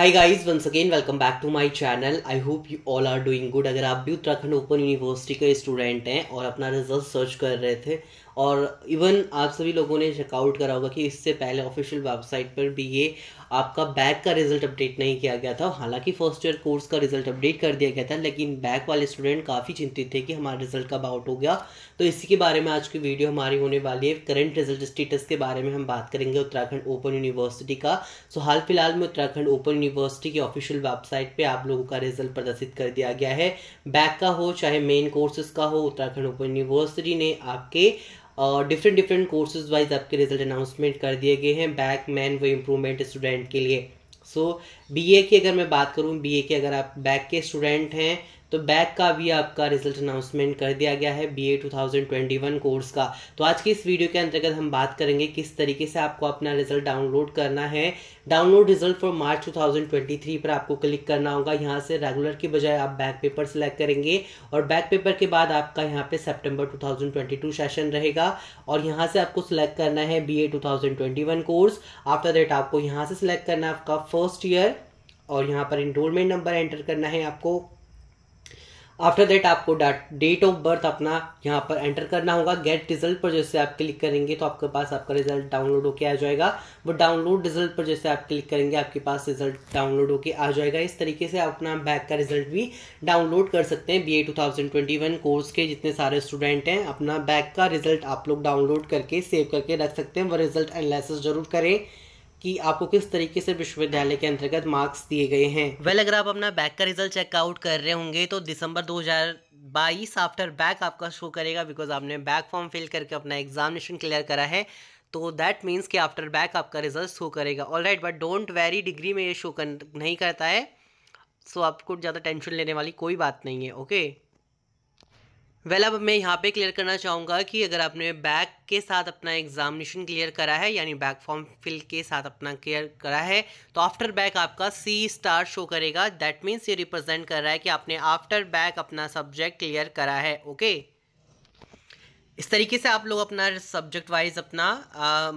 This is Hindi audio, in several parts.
High guys once again welcome back to my channel I hope you all are doing good अगर आप भी उत्तराखंड ओपन यूनिवर्सिटी के स्टूडेंट हैं और अपना रिजल्ट सर्च कर रहे थे और इवन आप सभी लोगों ने चेकआउट करा होगा कि इससे पहले ऑफिशियल वेबसाइट पर भी ये आपका बैक का रिजल्ट अपडेट नहीं किया गया था हालांकि फर्स्ट ईयर कोर्स का रिजल्ट अपडेट कर दिया गया था लेकिन बैक वाले स्टूडेंट काफ़ी चिंतित थे कि हमारा रिजल्ट कब आउट हो गया तो इसी के बारे में आज की वीडियो हमारी होने वाली है करंट रिजल्ट स्टेटस के बारे में हम बात करेंगे उत्तराखंड ओपन यूनिवर्सिटी का सो हाल फिलहाल में उत्तराखंड ओपन यूनिवर्सिटी की ऑफिशियल वेबसाइट पर आप लोगों का रिजल्ट प्रदर्शित कर दिया गया है बैक का हो चाहे मेन कोर्सेज का हो उत्तराखंड ओपन यूनिवर्सिटी ने आपके और डिफरेंट डिफरेंट कोर्सेज वाइज आपके रिजल्ट अनाउंसमेंट कर दिए गए हैं बैक मैन व इम्प्रूवमेंट स्टूडेंट के लिए सो so, बीए की अगर मैं बात करूँ बीए के अगर आप बैक के स्टूडेंट हैं तो बैक का भी आपका रिजल्ट अनाउंसमेंट कर दिया गया है B A two thousand twenty one course का तो आज की इस वीडियो के अंतर्गत हम बात करेंगे किस तरीके से आपको अपना रिजल्ट डाउनलोड करना है download result for March two thousand twenty three पर आपको क्लिक करना होगा यहाँ से रेगुलर की बजाय आप बैक पेपर सिलेक्ट करेंगे और बैक पेपर के बाद आपका यहाँ पे सितंबर 2022 सेशन रहेगा और यहाँ से आपको सिलेक्ट करना है B A course after that आपको यहाँ से सिलेक्ट करना है आपका फर्स्ट ईयर और यहाँ पर इनरोलमेंट नंबर एंटर करना है आपको आफ्टर देट आपको डेट ऑफ बर्थ अपना यहाँ पर एंटर करना होगा गेट रिजल्ट पर जैसे आप क्लिक करेंगे तो आपके पास आपका रिजल्ट डाउनलोड होकर आ जाएगा वो डाउनलोड रिजल्ट पर जैसे आप क्लिक करेंगे आपके पास रिजल्ट डाउनलोड होकर आ जाएगा इस तरीके से आप अपना बैक का रिजल्ट भी डाउनलोड कर सकते हैं B A two thousand twenty one course के जितने सारे स्टूडेंट हैं अपना बैक का रिजल्ट आप लोग डाउनलोड करके सेव करके रख सकते हैं वह रिजल्ट एनालिसिस जरूर करें कि आपको किस तरीके से विश्वविद्यालय के अंतर्गत मार्क्स दिए गए हैं वेल अगर आप अपना बैक का रिजल्ट चेकआउट कर रहे होंगे तो दिसंबर 2022 आफ्टर बैक आपका शो करेगा बिकॉज आपने बैक फॉर्म फिल करके अपना एग्जामिनेशन क्लियर करा है तो दैट मीन्स कि आफ्टर बैक आपका रिजल्ट शो करेगा all right but don't worry degree में ये शो कर नहीं करता है सो so आपको ज़्यादा टेंशन लेने वाली कोई बात नहीं है ओके okay? वेल अब मैं यहाँ पे क्लियर करना चाहूँगा कि अगर आपने बैक के साथ अपना एग्जामिनेशन क्लियर करा है यानी बैक फॉर्म फिल के साथ अपना क्लियर करा है तो आफ्टर बैक आपका सी स्टार शो करेगा दैट मीन्स ये रिप्रेजेंट कर रहा है कि आपने आफ्टर बैक अपना सब्जेक्ट क्लियर करा है ओके इस तरीके से आप लोग अपना सब्जेक्ट वाइज अपना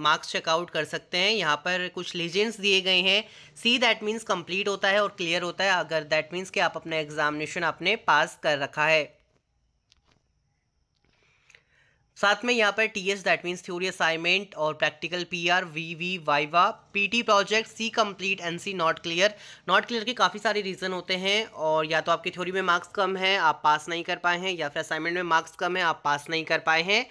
मार्क्स चेकआउट कर सकते हैं यहाँ पर कुछ लीजेंस दिए गए हैं सी दैट मीन्स कंप्लीट होता है और क्लियर होता है अगर दैट मीन्स कि आप अपना एग्जामिनेशन आपने पास कर रखा है साथ में यहाँ पर T S that means theory assignment और practical P R V V viva P T project C complete N C not clear not clear के काफ़ी सारे रीज़न होते हैं और या तो आपकी थ्योरी में मार्क्स कम है आप पास नहीं कर पाए हैं या फिर असाइनमेंट में मार्क्स कम है आप पास नहीं कर पाए हैं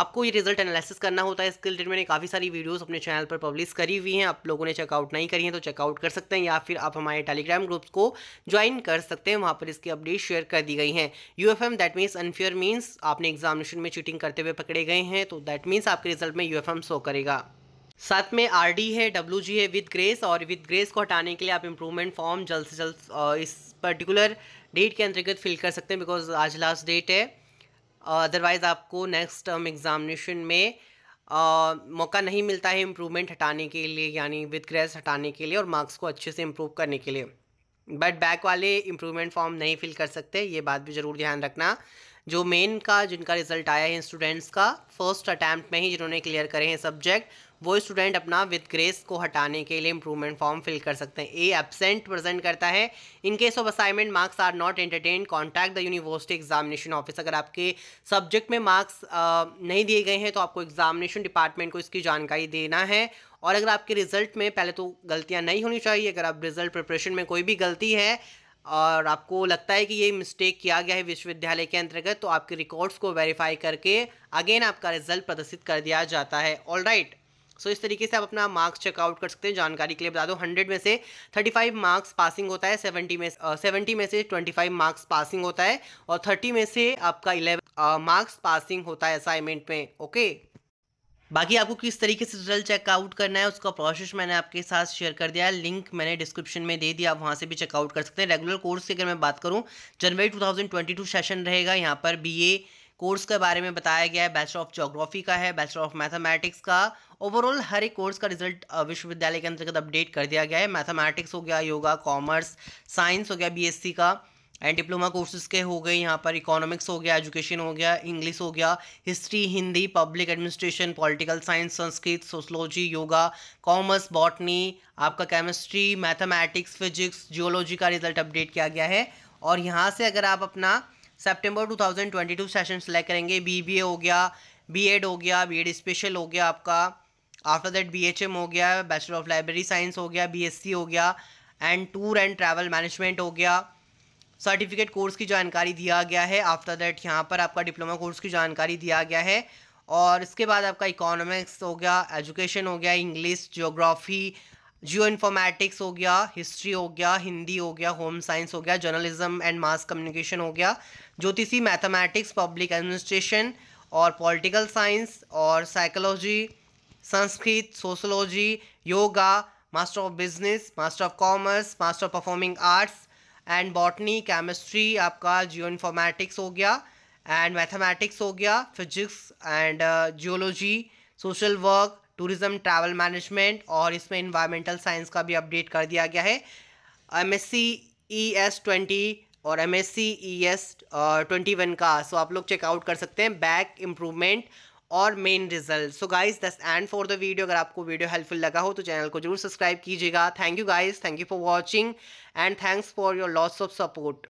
आपको ये रिजल्ट एनालिसिस करना होता है इसके रिलेटेड मैंने काफ़ी सारी वीडियोस अपने चैनल पर पब्लिश करी हुई हैं आप लोगों ने चेकआउट नहीं करी है तो चेकआउट कर सकते हैं या फिर आप हमारे टेलीग्राम ग्रुप्स को ज्वाइन कर सकते हैं वहाँ पर इसकी अपडेट शेयर कर दी गई हैं U F M that means unfair means आपने एग्जामिनेशन में चीटिंग करते हुए पकड़े गए हैं तो दैट मीन्स आपके रिजल्ट में यू एफ एम शो करेगा साथ में आर डी है डब्ल्यू जी है विद ग्रेस और विद ग्रेस को हटाने के लिए आप इम्प्रूवमेंट फॉर्म जल्द से जल्द इस पर्टिकुलर डेट के अंतर्गत फिल कर सकते हैं बिकॉज आज लास्ट डेट है अदरवाइज़ आपको नेक्स्ट टर्म एग्ज़ामिनेशन में uh, मौका नहीं मिलता है इम्प्रूवमेंट हटाने के लिए यानी विद ग्रेस हटाने के लिए और मार्क्स को अच्छे से इम्प्रूव करने के लिए बट बैक वाले इम्प्रूवमेंट फॉर्म नहीं फिल कर सकते ये बात भी ज़रूर ध्यान रखना जो मेन का जिनका रिजल्ट आया है स्टूडेंट्स का फर्स्ट अटैम्प्ट में ही जिन्होंने क्लियर करे हैं सब्जेक्ट वो स्टूडेंट अपना विद ग्रेस को हटाने के लिए इंप्रूवमेंट फॉर्म फिल कर सकते हैं ए एबसेंट प्रेजेंट करता है in case of assignment marks are not entertain contact the university examination office अगर आपके सब्जेक्ट में मार्क्स नहीं दिए गए हैं तो आपको एग्जामिनेशन डिपार्टमेंट को इसकी जानकारी देना है और अगर आपके रिजल्ट में पहले तो गलतियाँ नहीं होनी चाहिए अगर आप रिजल्ट प्रिपरेशन में कोई भी गलती है और आपको लगता है कि ये मिस्टेक किया गया है विश्वविद्यालय के अंतर्गत तो आपके रिकॉर्ड्स को वेरीफाई करके अगेन आपका रिजल्ट प्रदर्शित कर दिया जाता है ऑल राइट सो इस तरीके से आप अपना मार्क्स चेकआउट कर सकते हैं जानकारी के लिए बता दो हंड्रेड में से थर्टी फाइव मार्क्स पासिंग होता है सेवेंटी में सेवेंटी में से ट्वेंटी फाइव मार्क्स पासिंग होता है और थर्टी में से आपका इलेवन मार्क्स पासिंग होता है असाइनमेंट में ओके बाकी आपको किस तरीके से रिजल्ट चेकआउट करना है उसका प्रोसेस मैंने आपके साथ शेयर कर दिया है लिंक मैंने डिस्क्रिप्शन में दे दिया आप वहाँ से भी चेकआउट कर सकते हैं रेगुलर कोर्स की अगर मैं बात करूँ जनवरी 2022 सेशन रहेगा यहाँ पर बीए कोर्स के बारे में बताया गया है बैचलर ऑफ जोग्राफी का है बैचलर ऑफ मैथमेटिक्स का ओवरऑल हर एक कोर्स का रिजल्ट विश्वविद्यालय के अंतर्गत अपडेट कर दिया गया है मैथमेटिक्स हो गया योगा कॉमर्स साइंस हो गया बीएससी का एंड डिप्लोमा कोर्सेज के हो गए यहाँ पर इकोनॉमिक्स हो गया एजुकेशन हो गया इंग्लिश हो गया history Hindi public administration political science Sanskrit sociology yoga commerce botany आपका केमिस्ट्री मैथमेटिक्स फिजिक्स जियोलॉजी का रिजल्ट अपडेट किया गया है और यहाँ से अगर आप अपना सेप्टेम्बर टू सेशन सेलेक्ट करेंगे बी हो गया बी हो गया बी स्पेशल हो गया आपका आफ्टर दैट बी हो गया बैचलर ऑफ लाइब्रेरी साइंस हो गया बी हो गया and tour and travel management हो गया सर्टिफिकेट कोर्स की जानकारी दिया गया है आफ्टर दैट यहाँ पर आपका डिप्लोमा कोर्स की जानकारी दिया गया है और इसके बाद आपका इकोनॉमिक्स हो गया एजुकेशन हो गया इंग्लिश जियोग्राफी जियो इन्फॉर्मेटिक्स हो गया हिस्ट्री हो गया हिंदी हो गया होम साइंस हो गया जर्नलिज्म एंड मास कम्युनिकेशन हो गया ज्योतिषी मैथमेटिक्स पब्लिक एडमिनिस्ट्रेशन और पॉलिटिकल साइंस और psychology Sanskrit sociology yoga master of business master of commerce master of performing arts and botany chemistry आपका जियो इन्फॉर्मेटिक्स हो गया एंड मैथमेटिक्स हो गया physics and geology social work tourism travel management और इसमें इन्वायरमेंटल साइंस का भी अपडेट कर दिया गया है M S C E S twenty और M S C E S twenty one का सो आप लोग चेकआउट कर सकते हैं बैक इम्प्रूवमेंट और main result so guys this end for the video अगर आपको वीडियो हेल्पफुल लगा हो तो चैनल को जरूर सब्सक्राइब कीजिएगा thank you guys thank you for watching and thanks for your lots of support